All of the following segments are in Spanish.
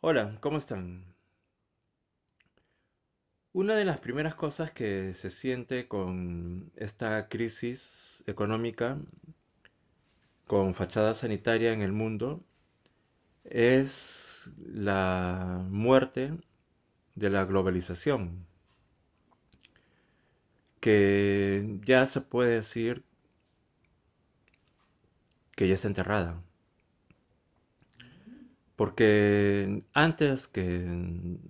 Hola, ¿cómo están? Una de las primeras cosas que se siente con esta crisis económica, con fachada sanitaria en el mundo, es la muerte de la globalización, que ya se puede decir que ya está enterrada. Porque antes que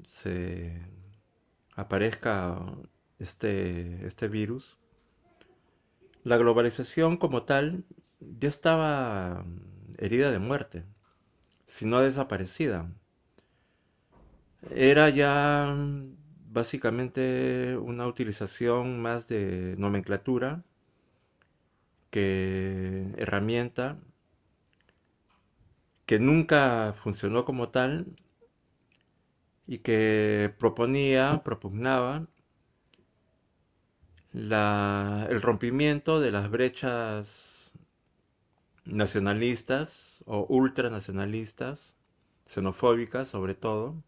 se aparezca este, este virus, la globalización como tal ya estaba herida de muerte, si no desaparecida. Era ya básicamente una utilización más de nomenclatura que herramienta que nunca funcionó como tal y que proponía, propugnaba el rompimiento de las brechas nacionalistas o ultranacionalistas, xenofóbicas sobre todo,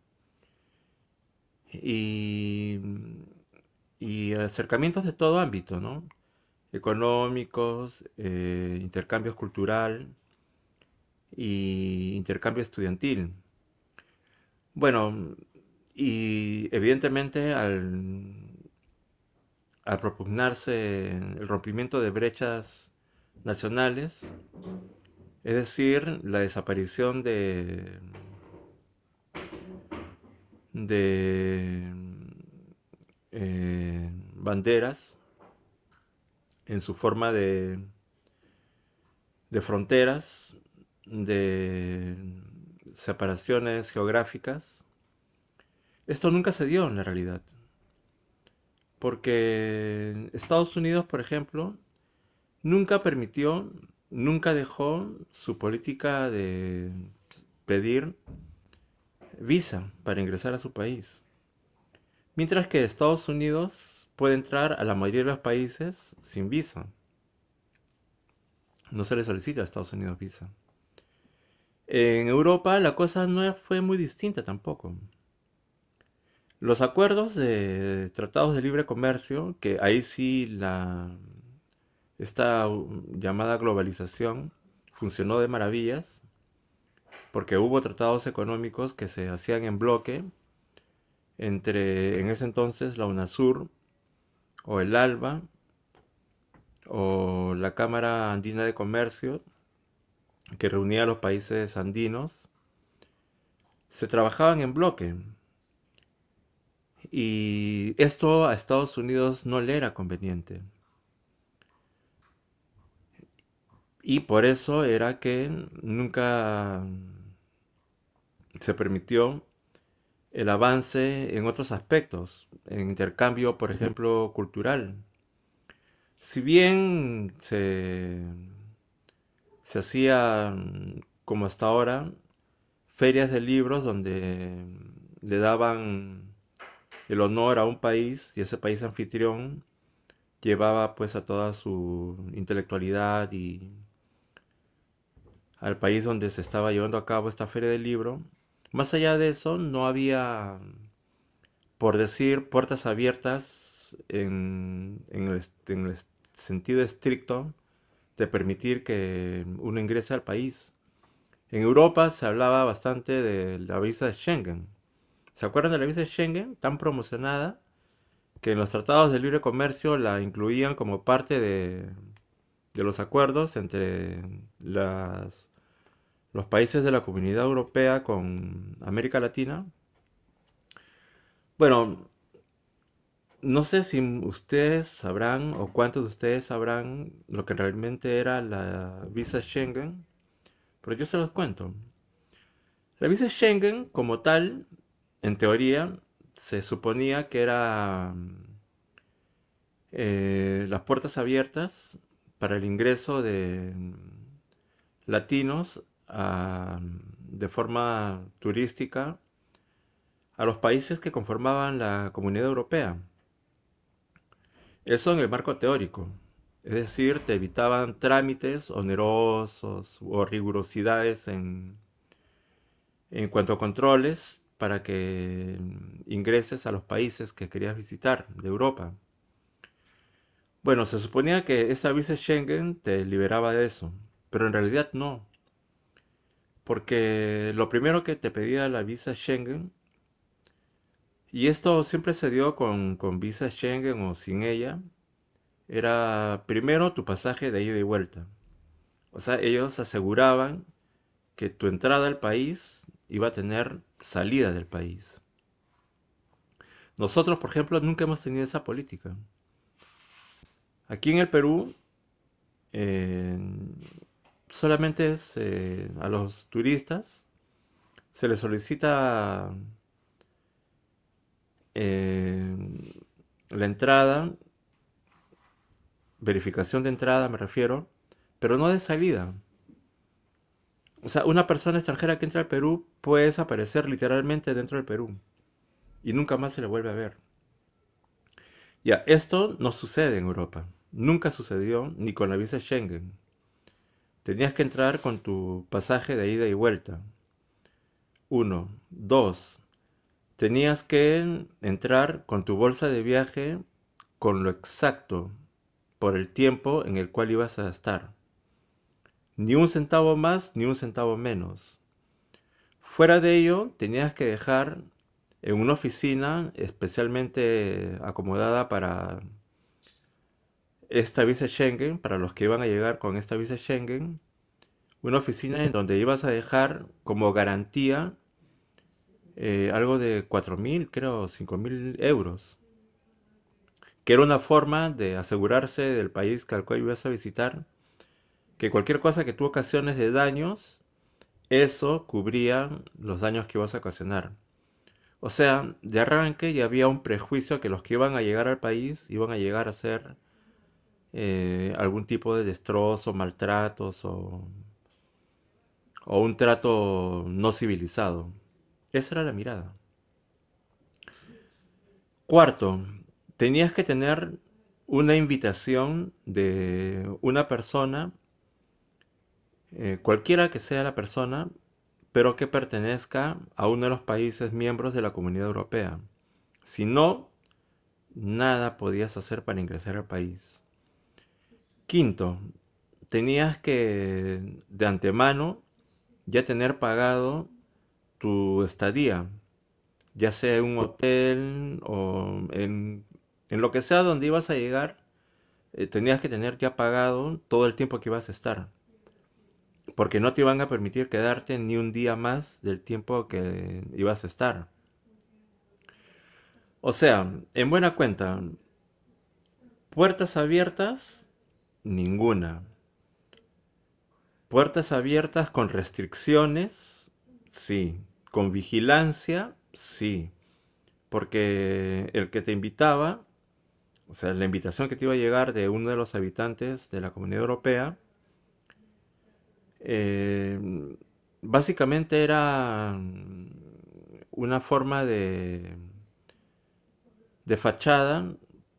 y, acercamientos de todo ámbito, ¿no? económicos, eh, intercambios culturales y intercambio estudiantil. Bueno, y evidentemente al, al propugnarse el rompimiento de brechas nacionales, es decir, la desaparición de, de eh, banderas en su forma de, de fronteras de separaciones geográficas, esto nunca se dio en la realidad. Porque Estados Unidos, por ejemplo, nunca permitió, nunca dejó su política de pedir visa para ingresar a su país. Mientras que Estados Unidos puede entrar a la mayoría de los países sin visa. No se le solicita a Estados Unidos visa. En Europa la cosa no fue muy distinta tampoco. Los acuerdos de tratados de libre comercio, que ahí sí la, esta llamada globalización funcionó de maravillas, porque hubo tratados económicos que se hacían en bloque entre en ese entonces la UNASUR o el ALBA o la Cámara Andina de Comercio que reunía a los países andinos, se trabajaban en bloque. Y esto a Estados Unidos no le era conveniente. Y por eso era que nunca se permitió el avance en otros aspectos, en intercambio, por ejemplo, cultural. Si bien se se hacía como hasta ahora, ferias de libros donde le daban el honor a un país y ese país anfitrión llevaba pues a toda su intelectualidad y al país donde se estaba llevando a cabo esta feria del libro. Más allá de eso, no había, por decir, puertas abiertas en, en el sentido estricto de permitir que uno ingrese al país. En Europa se hablaba bastante de la visa de Schengen. ¿Se acuerdan de la visa de Schengen? Tan promocionada que en los tratados de libre comercio la incluían como parte de, los acuerdos entre las, los países de la comunidad europea con América Latina. Bueno, no sé si ustedes sabrán o cuántos de ustedes sabrán lo que realmente era la visa Schengen, pero yo se los cuento. La visa Schengen como tal, en teoría, se suponía que era eh, las puertas abiertas para el ingreso de latinos ah, de forma turística a los países que conformaban la comunidad europea. Eso en el marco teórico. Es decir, te evitaban trámites onerosos o rigurosidades en, cuanto a controles para que ingreses a los países que querías visitar de Europa. Bueno, se suponía que esta visa Schengen te liberaba de eso, pero en realidad no. Porque lo primero que te pedía la visa Schengen y esto siempre se dio con, con visa Schengen o sin ella. Era primero tu pasaje de ida y vuelta. O sea, ellos aseguraban que tu entrada al país iba a tener salida del país. Nosotros, por ejemplo, nunca hemos tenido esa política. Aquí en el Perú eh, solamente es, eh, a los turistas se les solicita eh, la entrada, verificación de entrada me refiero, pero no de salida. O sea, una persona extranjera que entra al Perú puede desaparecer literalmente dentro del Perú y nunca más se le vuelve a ver. Ya, esto no sucede en Europa. Nunca sucedió ni con la visa Schengen. Tenías que entrar con tu pasaje de ida y vuelta. Uno. Dos tenías que entrar con tu bolsa de viaje con lo exacto por el tiempo en el cual ibas a estar. Ni un centavo más, ni un centavo menos. Fuera de ello, tenías que dejar en una oficina especialmente acomodada para esta visa Schengen, para los que iban a llegar con esta visa Schengen, una oficina en donde ibas a dejar como garantía eh, algo de 4.000, creo, 5.000 euros, que era una forma de asegurarse del país que al cual ibas a visitar, que cualquier cosa que tú ocasiones de daños, eso cubría los daños que ibas a ocasionar. O sea, de arranque ya había un prejuicio que los que iban a llegar al país iban a llegar a ser eh, algún tipo de destrozo, maltratos o un trato no civilizado. Esa era la mirada. Cuarto, tenías que tener una invitación de una persona, eh, cualquiera que sea la persona, pero que pertenezca a uno de los países miembros de la Comunidad Europea. Si no, nada podías hacer para ingresar al país. Quinto, tenías que de antemano ya tener pagado tu estadía, ya sea en un hotel o en, lo que sea donde ibas a llegar, eh, tenías que tener ya pagado todo el tiempo que ibas a estar. Porque no te iban a permitir quedarte ni un día más del tiempo que ibas a estar. O sea, en buena cuenta, puertas abiertas, ninguna. Puertas abiertas con restricciones, sí. Con vigilancia, sí. Porque el que te invitaba, o sea, la invitación que te iba a llegar de uno de los habitantes de la Comunidad Europea, eh, básicamente era una forma de, de fachada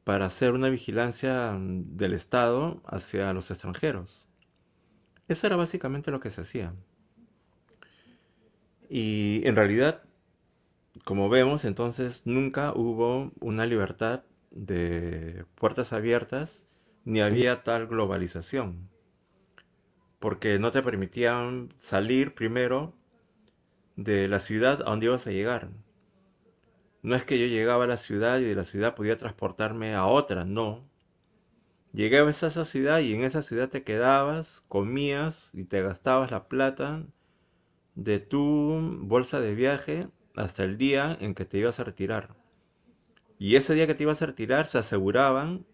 para hacer una vigilancia del Estado hacia los extranjeros. Eso era básicamente lo que se hacía. Y en realidad, como vemos, entonces nunca hubo una libertad de puertas abiertas ni había tal globalización. Porque no te permitían salir primero de la ciudad a donde ibas a llegar. No es que yo llegaba a la ciudad y de la ciudad podía transportarme a otra, no. Llegabas a esa ciudad y en esa ciudad te quedabas, comías y te gastabas la plata de tu bolsa de viaje hasta el día en que te ibas a retirar. Y ese día que te ibas a retirar se aseguraban,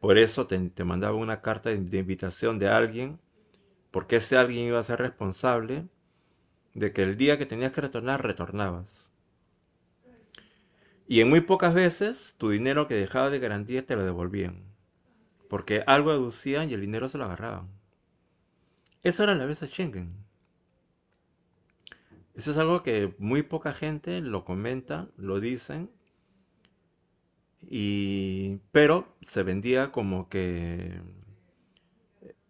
por eso te, mandaban una carta de, invitación de alguien, porque ese alguien iba a ser responsable de que el día que tenías que retornar, retornabas. Y en muy pocas veces tu dinero que dejaba de garantía te lo devolvían. Porque algo aducían y el dinero se lo agarraban. Eso era la vez de Schengen. Eso es algo que muy poca gente lo comenta, lo dicen, pero se vendía como que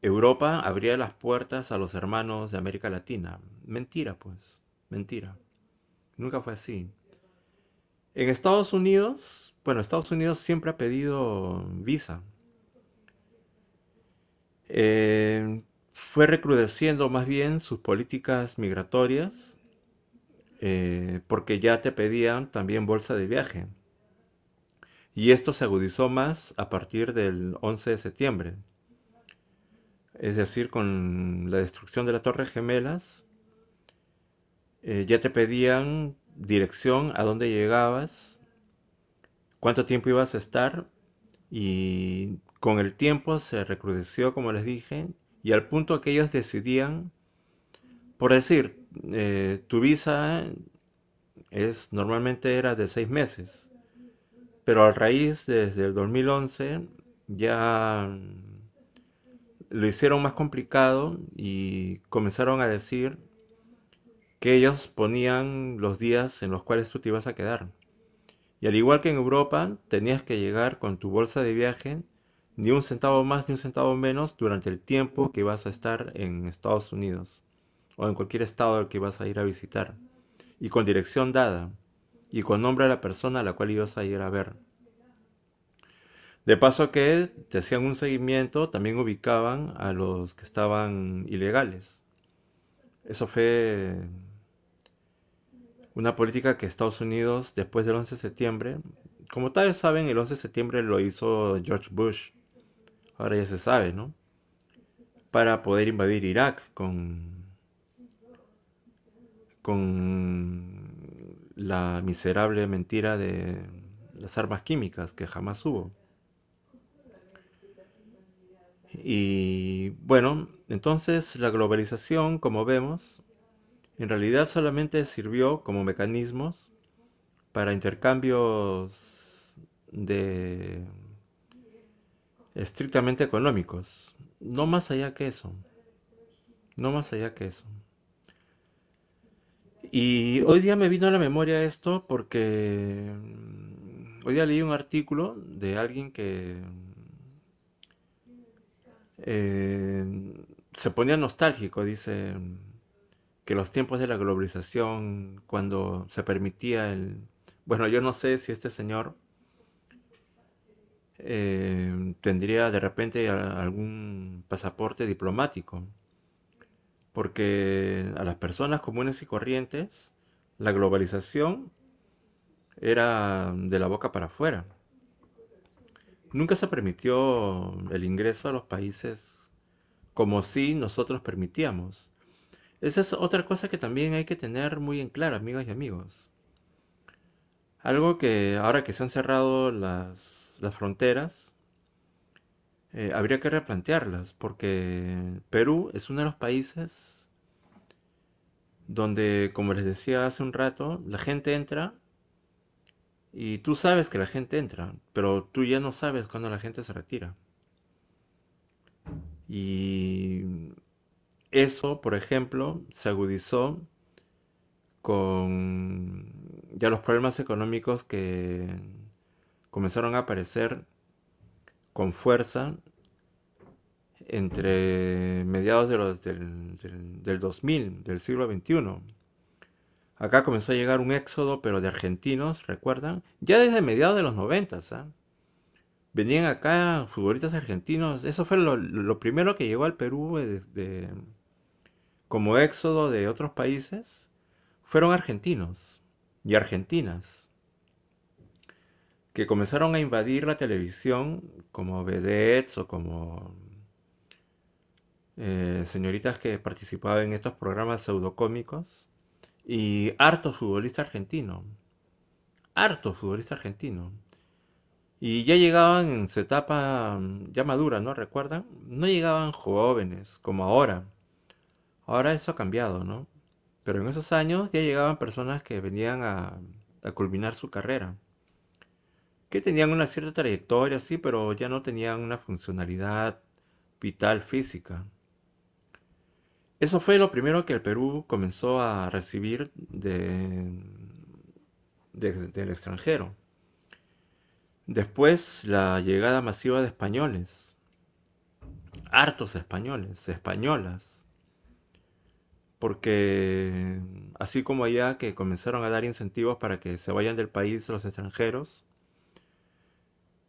Europa abría las puertas a los hermanos de América Latina. Mentira, pues, mentira. Nunca fue así. En Estados Unidos, bueno, Estados Unidos siempre ha pedido visa. Eh, fue recrudeciendo más bien sus políticas migratorias eh, porque ya te pedían también bolsa de viaje. Y esto se agudizó más a partir del 11 de septiembre. Es decir, con la destrucción de la torre Gemelas, eh, ya te pedían dirección, a dónde llegabas, cuánto tiempo ibas a estar y con el tiempo se recrudeció, como les dije, y al punto que ellos decidían, por decir, eh, tu visa es normalmente era de seis meses, pero a raíz desde el 2011 ya lo hicieron más complicado y comenzaron a decir que ellos ponían los días en los cuales tú te ibas a quedar. Y al igual que en Europa, tenías que llegar con tu bolsa de viaje ni un centavo más ni un centavo menos durante el tiempo que vas a estar en Estados Unidos o en cualquier estado al que vas a ir a visitar, y con dirección dada, y con nombre a la persona a la cual ibas a ir a ver. De paso que te hacían un seguimiento, también ubicaban a los que estaban ilegales. Eso fue una política que Estados Unidos, después del 11 de septiembre, como tal saben, el 11 de septiembre lo hizo George Bush. Ahora ya se sabe, ¿no? Para poder invadir Irak con con la miserable mentira de las armas químicas que jamás hubo. Y bueno, entonces la globalización, como vemos, en realidad solamente sirvió como mecanismos para intercambios de estrictamente económicos, no más allá que eso. No más allá que eso. Y hoy día me vino a la memoria esto porque mm, hoy día leí un artículo de alguien que eh, se ponía nostálgico, dice que los tiempos de la globalización, cuando se permitía el... Bueno, yo no sé si este señor eh, tendría de repente algún pasaporte diplomático porque a las personas comunes y corrientes la globalización era de la boca para afuera. Nunca se permitió el ingreso a los países como si nosotros permitíamos. Esa es otra cosa que también hay que tener muy en claro, amigas y amigos. Algo que ahora que se han cerrado las, las fronteras, eh, habría que replantearlas, porque Perú es uno de los países donde, como les decía hace un rato, la gente entra y tú sabes que la gente entra, pero tú ya no sabes cuándo la gente se retira. Y eso, por ejemplo, se agudizó con ya los problemas económicos que comenzaron a aparecer con fuerza entre mediados del, 2000, del siglo XXI. Acá comenzó a llegar un éxodo, pero de argentinos, recuerdan, ya desde mediados de los 90. ¿ah? Venían acá futbolistas argentinos, eso fue lo, lo primero que llegó al Perú desde, como éxodo de otros países, fueron argentinos y argentinas que comenzaron a invadir la televisión como vedettes o como eh, señoritas que participaban en estos programas pseudocómicos y harto futbolista argentino. Harto futbolista argentino. Y ya llegaban en su etapa mm, ya madura, ¿no? ¿Recuerdan? No llegaban jóvenes como ahora. Ahora eso ha cambiado, ¿no? Pero en esos años ya llegaban personas que venían a culminar su carrera que tenían una cierta trayectoria, sí, pero ya no tenían una funcionalidad vital física. Eso fue lo primero que el Perú comenzó a recibir de, del extranjero. Después la llegada masiva de españoles, hartos españoles, españolas, porque así como ya que comenzaron a dar incentivos para que se vayan del país los extranjeros,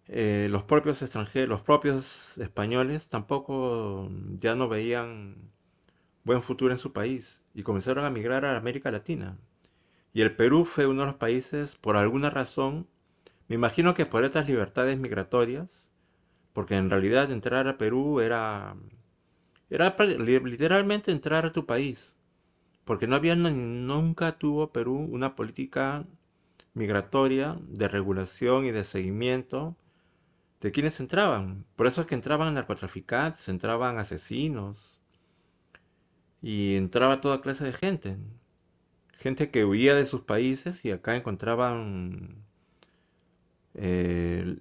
eh, los propios extranjeros, los propios españoles tampoco mm, ya no veían buen futuro en su país y comenzaron a migrar a América Latina. Y el Perú fue uno de los países, por alguna razón, me imagino que por estas libertades migratorias, porque en realidad entrar a Perú era, era literalmente entrar a tu país, porque no había, nunca tuvo Perú una política migratoria de regulación y de seguimiento de quienes entraban. Por eso es que entraban narcotraficantes, entraban asesinos y entraba toda clase de gente. Gente que huía de sus países y acá encontraban eh,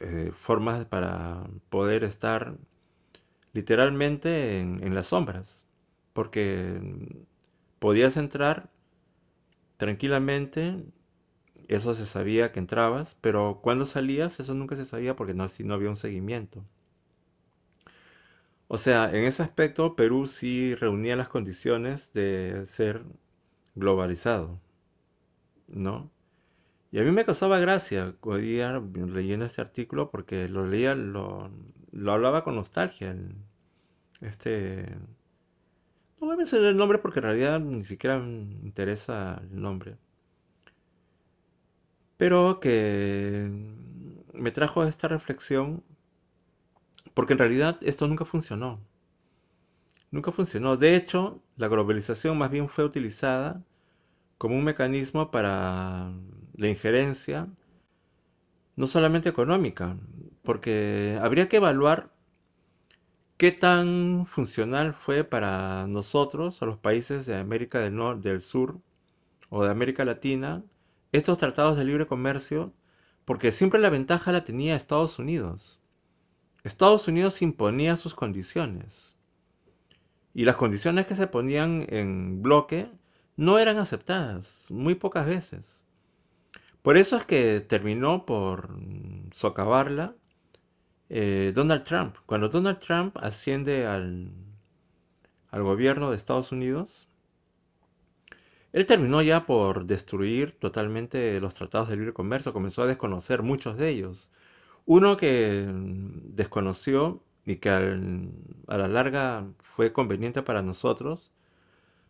eh, formas para poder estar literalmente en las sombras. Porque podías entrar tranquilamente eso se sabía que entrabas, pero cuando salías eso nunca se sabía porque no, no había un seguimiento. O sea, en ese aspecto Perú sí reunía las condiciones de ser globalizado, ¿no? Y a mí me causaba gracia día leyendo este artículo porque lo leía, lo, hablaba con nostalgia. este. No voy a mencionar el nombre porque en realidad ni siquiera me interesa el nombre pero que me trajo esta reflexión porque en realidad esto nunca funcionó. Nunca funcionó. De hecho, la globalización más bien fue utilizada como un mecanismo para la injerencia, no solamente económica, porque habría que evaluar qué tan funcional fue para nosotros, a los países de América del, Norte, del Sur o de América Latina, estos tratados de libre comercio porque siempre la ventaja la tenía Estados Unidos. Estados Unidos imponía sus condiciones. Y las condiciones que se ponían en bloque no eran aceptadas, muy pocas veces. Por eso es que terminó por socavarla eh, Donald Trump. Cuando Donald Trump asciende al gobierno de Estados Unidos, él terminó ya por destruir totalmente los tratados de libre comercio, comenzó a desconocer muchos de ellos. Uno que mm, desconoció y que a la larga fue conveniente para nosotros,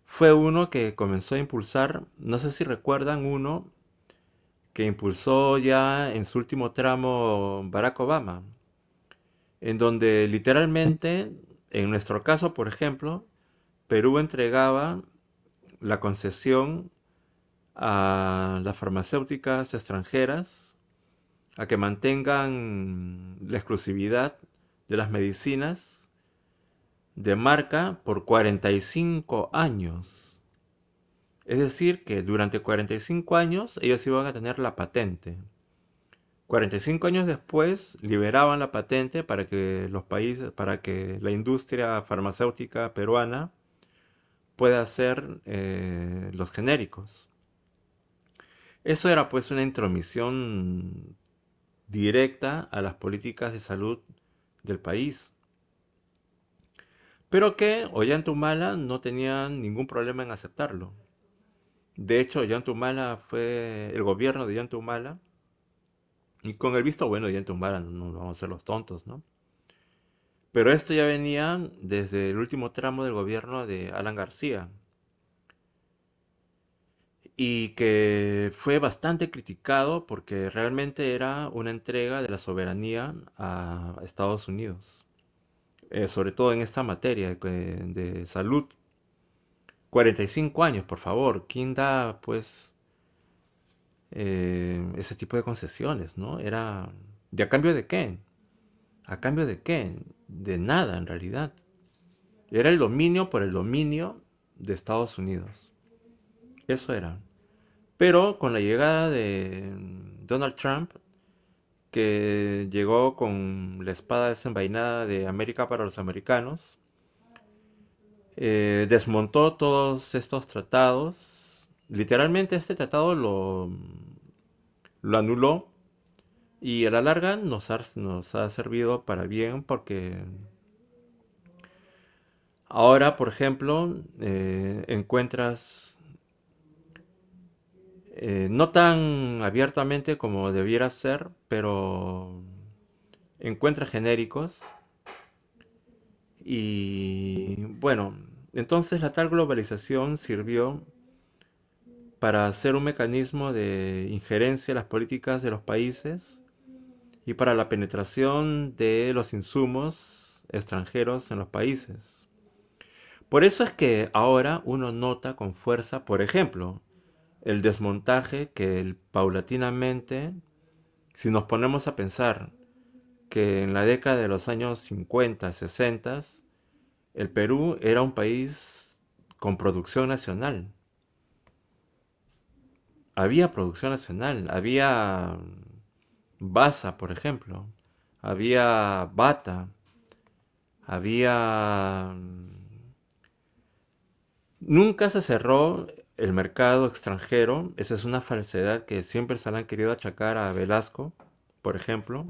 fue uno que comenzó a impulsar, no sé si recuerdan uno que impulsó ya en su último tramo Barack Obama, en donde literalmente, en nuestro caso, por ejemplo, Perú entregaba la concesión a las farmacéuticas extranjeras a que mantengan la exclusividad de las medicinas de marca por 45 años. Es decir, que durante 45 años ellos iban a tener la patente. 45 años después liberaban la patente para que los países, para que la industria farmacéutica peruana puede hacer eh, los genéricos. Eso era pues una intromisión directa a las políticas de salud del país. Pero que Ollantumala no tenía ningún problema en aceptarlo. De hecho, Ollantumala fue el gobierno de Ollantumala. Y con el visto bueno de Ollantumala, no vamos a ser los tontos, ¿no? Pero esto ya venía desde el último tramo del gobierno de Alan García. Y que fue bastante criticado porque realmente era una entrega de la soberanía a Estados Unidos. Eh, sobre todo en esta materia eh, de, salud. 45 años, por favor. ¿Quién da, pues, eh, ese tipo de concesiones, no? Era. ¿De a cambio de qué? ¿A cambio de qué? De nada en realidad. Era el dominio por el dominio de Estados Unidos. Eso era. Pero con la llegada de Donald Trump, que llegó con la espada desenvainada de América para los americanos, eh, desmontó todos estos tratados. Literalmente este tratado lo, lo anuló y a la larga nos ha, servido para bien porque ahora, por ejemplo, eh, encuentras eh, no tan abiertamente como debiera ser, pero encuentras genéricos. Y bueno, entonces la tal globalización sirvió para hacer un mecanismo de injerencia en las políticas de los países y para la penetración de los insumos extranjeros en los países. Por eso es que ahora uno nota con fuerza, por ejemplo, el desmontaje que el, paulatinamente, si nos ponemos a pensar que en la década de los años 50, 60, el Perú era un país con producción nacional. Había producción nacional, había Baza, por ejemplo. Había Bata. Había... Mm, nunca se cerró el mercado extranjero. Esa es una falsedad que siempre se la han querido achacar a Velasco, por ejemplo.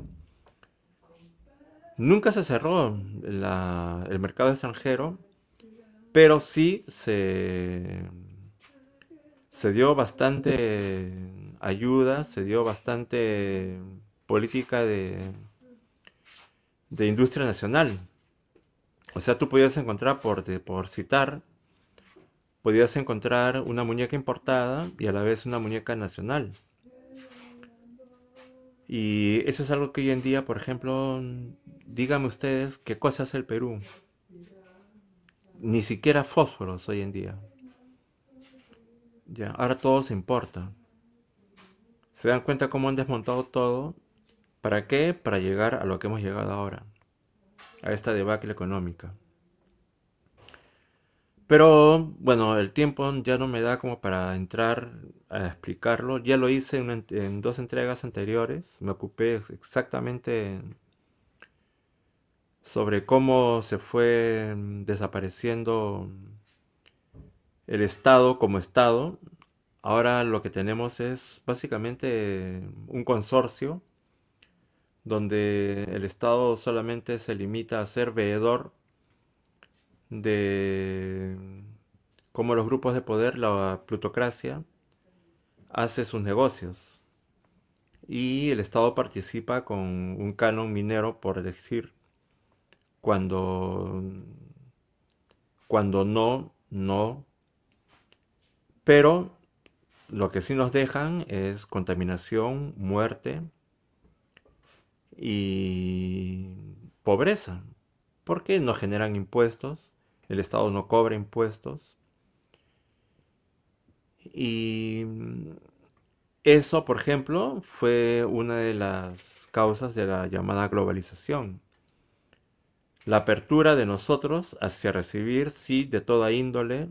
Nunca se cerró el mercado extranjero, pero sí se se dio bastante ayuda, se dio bastante política de, de industria nacional. O sea, tú podías encontrar, por, por citar, podías encontrar una muñeca importada y a la vez una muñeca nacional. Y eso es algo que hoy en día, por ejemplo, díganme ustedes qué cosa hace el Perú. Ni siquiera fósforos hoy en día. Ya, ahora todo se importa. ¿Se dan cuenta cómo han desmontado todo? ¿Para qué? Para llegar a lo que hemos llegado ahora, a esta debacle económica. Pero bueno, el tiempo ya no me da como para entrar a explicarlo. Ya lo hice en, en dos entregas anteriores. Me ocupé exactamente sobre cómo se fue mm, desapareciendo el Estado como Estado. Ahora lo que tenemos es básicamente un consorcio donde el Estado solamente se limita a ser veedor de cómo los grupos de poder, la plutocracia, hace sus negocios. Y el Estado participa con un canon minero, por decir, cuando, cuando no, no, pero lo que sí nos dejan es contaminación, muerte y pobreza. Porque no generan impuestos, el Estado no cobra impuestos. Y eso, por ejemplo, fue una de las causas de la llamada globalización. La apertura de nosotros hacia recibir, sí, de toda índole,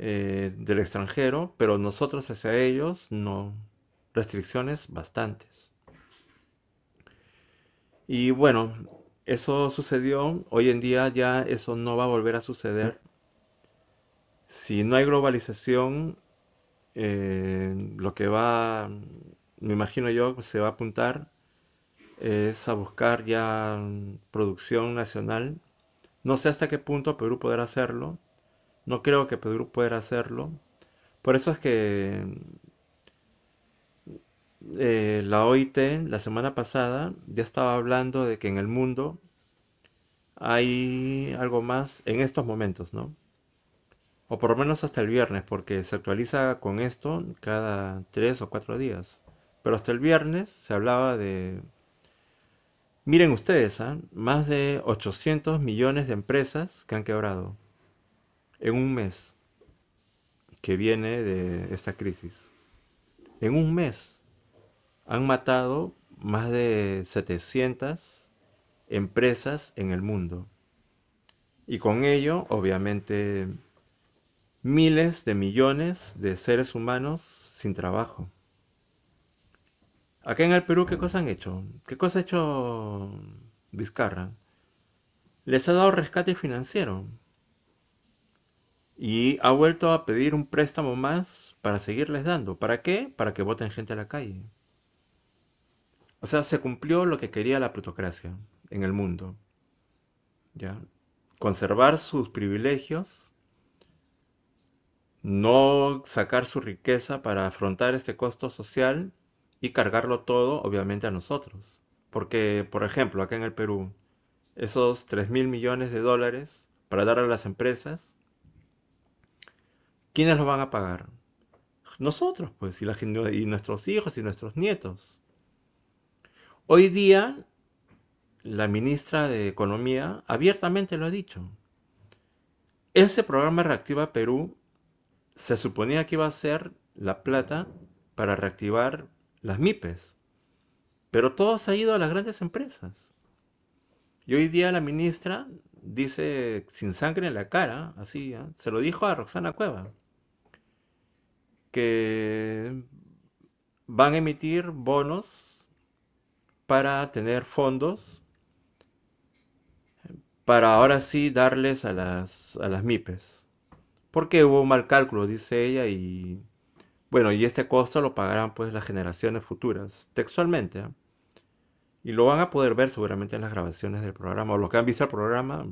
eh, del extranjero, pero nosotros hacia ellos no. Restricciones bastantes. Y bueno, eso sucedió, hoy en día ya eso no va a volver a suceder. Si no hay globalización, eh, lo que va, me imagino yo, se va a apuntar es a buscar ya producción nacional. No sé hasta qué punto Perú podrá hacerlo, no creo que Pedro pueda hacerlo. Por eso es que eh, la OIT la semana pasada ya estaba hablando de que en el mundo hay algo más en estos momentos, ¿no? O por lo menos hasta el viernes, porque se actualiza con esto cada tres o cuatro días. Pero hasta el viernes se hablaba de... Miren ustedes, ¿ah? más de 800 millones de empresas que han quebrado en un mes que viene de esta crisis, en un mes han matado más de 700 empresas en el mundo. Y con ello, obviamente, miles de millones de seres humanos sin trabajo. Acá en el Perú, ¿qué cosa han hecho? ¿Qué cosa ha hecho Vizcarra? Les ha dado rescate financiero. Y ha vuelto a pedir un préstamo más para seguirles dando. ¿Para qué? Para que voten gente a la calle. O sea, se cumplió lo que quería la plutocracia en el mundo. ¿Ya? Conservar sus privilegios, no sacar su riqueza para afrontar este costo social y cargarlo todo, obviamente, a nosotros. Porque, por ejemplo, acá en el Perú, esos 3 mil millones de dólares para dar a las empresas ¿Quiénes lo van a pagar? Nosotros, pues, y, nuestros hijos y nuestros nietos. Hoy día, la ministra de Economía abiertamente lo ha dicho. Ese programa Reactiva Perú se suponía que iba a ser la plata para reactivar las MIPES, pero todo se ha ido a las grandes empresas. Y hoy día la ministra dice sin sangre en la cara, así, ¿eh? se lo dijo a Roxana Cueva que van a emitir bonos para tener fondos para ahora sí darles a las, a las MIPES. Porque hubo un mal cálculo, dice ella, y bueno, y este costo lo pagarán pues las generaciones futuras, textualmente. ¿ah? Y lo van a poder ver seguramente en las grabaciones del programa, o los que han visto el programa,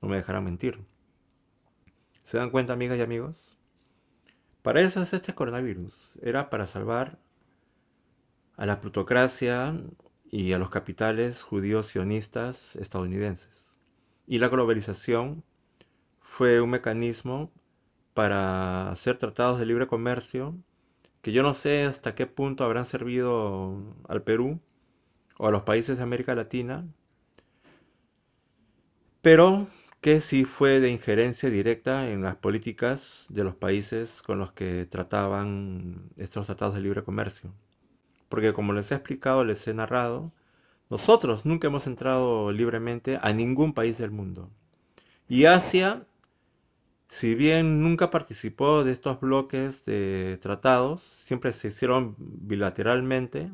no me dejarán mentir. ¿Se dan cuenta, amigas y amigos? Para eso es este coronavirus. Era para salvar a la plutocracia y a los capitales judíos sionistas estadounidenses. Y la globalización fue un mecanismo para hacer tratados de libre comercio que yo no sé hasta qué punto habrán servido al Perú o a los países de América Latina, pero que sí fue de injerencia directa en las políticas de los países con los que trataban estos tratados de libre comercio. Porque como les he explicado, les he narrado, nosotros nunca hemos entrado libremente a ningún país del mundo. Y Asia, si bien nunca participó de estos bloques de tratados, siempre se hicieron bilateralmente,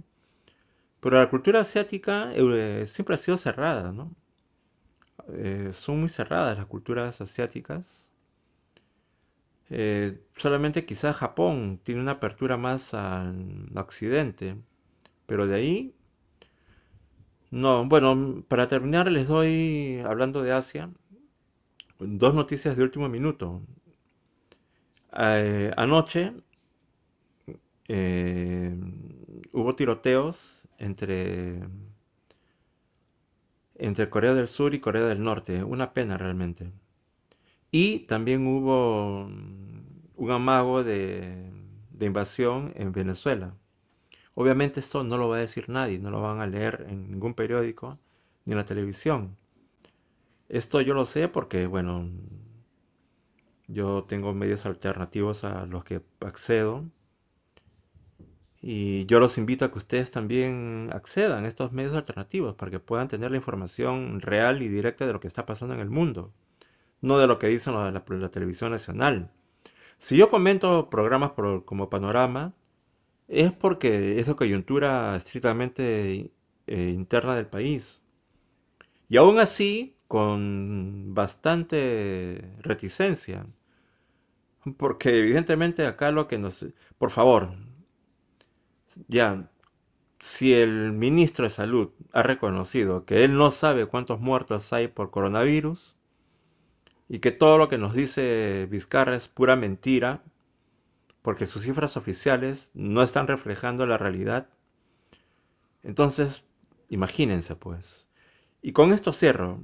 pero la cultura asiática eh, siempre ha sido cerrada, ¿no? Eh, son muy cerradas las culturas asiáticas. Eh, solamente quizás Japón tiene una apertura más al occidente, pero de ahí no. Bueno, para terminar les doy, hablando de Asia, dos noticias de último minuto. Eh, anoche hubo tiroteos entre entre Corea del Sur y Corea del Norte. Una pena realmente. Y también hubo mm, un amago de, invasión en Venezuela. Obviamente esto no lo va a decir nadie, no lo van a leer en ningún periódico ni en la televisión. Esto yo lo sé porque, bueno, yo tengo medios alternativos a los que accedo y yo los invito a que ustedes también accedan a estos medios alternativos para que puedan tener la información real y directa de lo que está pasando en el mundo, no de lo que dicen la, televisión nacional. Si yo comento programas como Panorama, es porque es la coyuntura estrictamente eh, interna del país. Y aún así, con bastante reticencia. Porque evidentemente acá lo que nos... Por favor, ya, si el ministro de Salud ha reconocido que él no sabe cuántos muertos hay por coronavirus y que todo lo que nos dice Vizcarra es pura mentira, porque sus cifras oficiales no están reflejando la realidad, entonces imagínense pues. Y con esto cierro.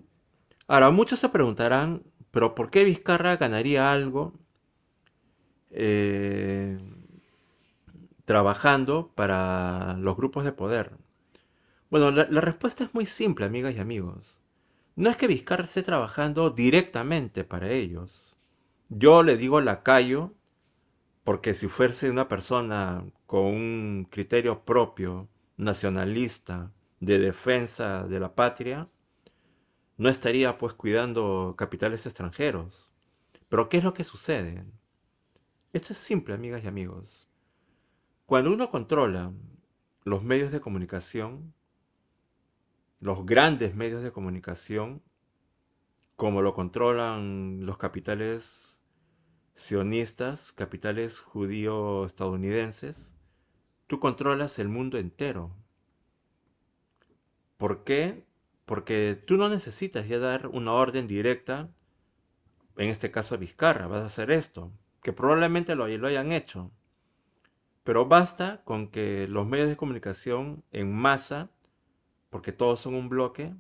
Ahora, muchos se preguntarán, pero ¿por qué Vizcarra ganaría algo? Eh, trabajando para los grupos de poder? Bueno, la, respuesta es muy simple, amigas y amigos. No es que Vizcarra esté trabajando directamente para ellos. Yo le digo lacayo porque si fuese una persona con un criterio propio, nacionalista, de defensa de la patria, no estaría pues cuidando capitales extranjeros. Pero ¿qué es lo que sucede? Esto es simple, amigas y amigos. Cuando uno controla los medios de comunicación, los grandes medios de comunicación, como lo controlan los capitales sionistas, capitales judío-estadounidenses, tú controlas el mundo entero. ¿Por qué? Porque tú no necesitas ya dar una orden directa, en este caso a Vizcarra, vas a hacer esto, que probablemente lo, lo hayan hecho pero basta con que los medios de comunicación en masa, porque todos son un bloque,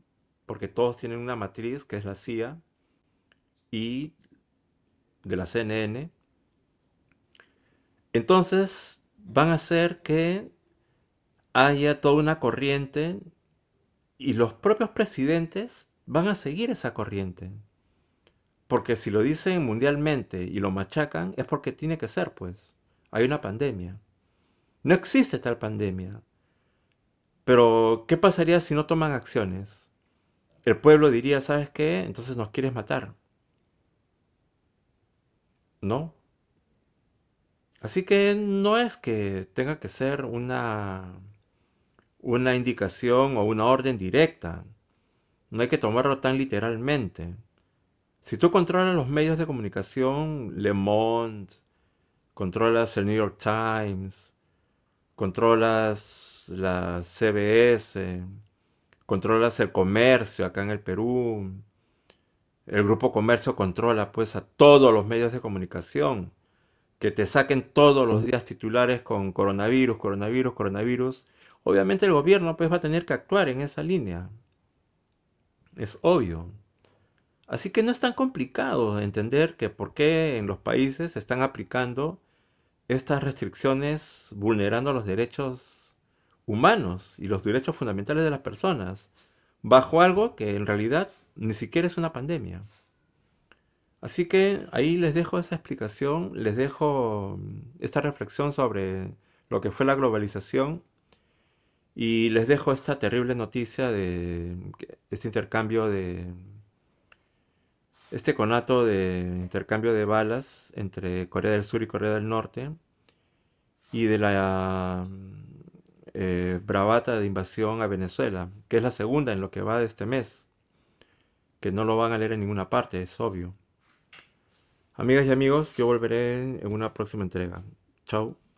porque todos tienen una matriz que es la CIA y de la CNN, entonces van a hacer que haya toda una corriente y los propios presidentes van a seguir esa corriente. Porque si lo dicen mundialmente y lo machacan es porque tiene que ser, pues. Hay una pandemia. No existe tal pandemia. Pero, ¿qué pasaría si no toman acciones? El pueblo diría, ¿sabes qué? Entonces nos quieres matar. ¿No? Así que no es que tenga que ser una, una indicación o una orden directa. No hay que tomarlo tan literalmente. Si tú controlas los medios de comunicación, Le Monde, controlas el New York Times, controlas la CBS, controlas el comercio acá en el Perú. El grupo comercio controla pues a todos los medios de comunicación. Que te saquen todos los días titulares con coronavirus, coronavirus, coronavirus. Obviamente el gobierno pues va a tener que actuar en esa línea. Es obvio. Así que no es tan complicado entender que por qué en los países se están aplicando estas restricciones vulnerando los derechos humanos y los derechos fundamentales de las personas bajo algo que en realidad ni siquiera es una pandemia. Así que ahí les dejo esa explicación, les dejo mm, esta reflexión sobre lo que fue la globalización y les dejo esta terrible noticia de este intercambio de este conato de intercambio de balas entre Corea del Sur y Corea del Norte y de la eh, bravata de invasión a Venezuela, que es la segunda en lo que va de este mes, que no lo van a leer en ninguna parte, es obvio. Amigas y amigos, yo volveré en una próxima entrega. Chao.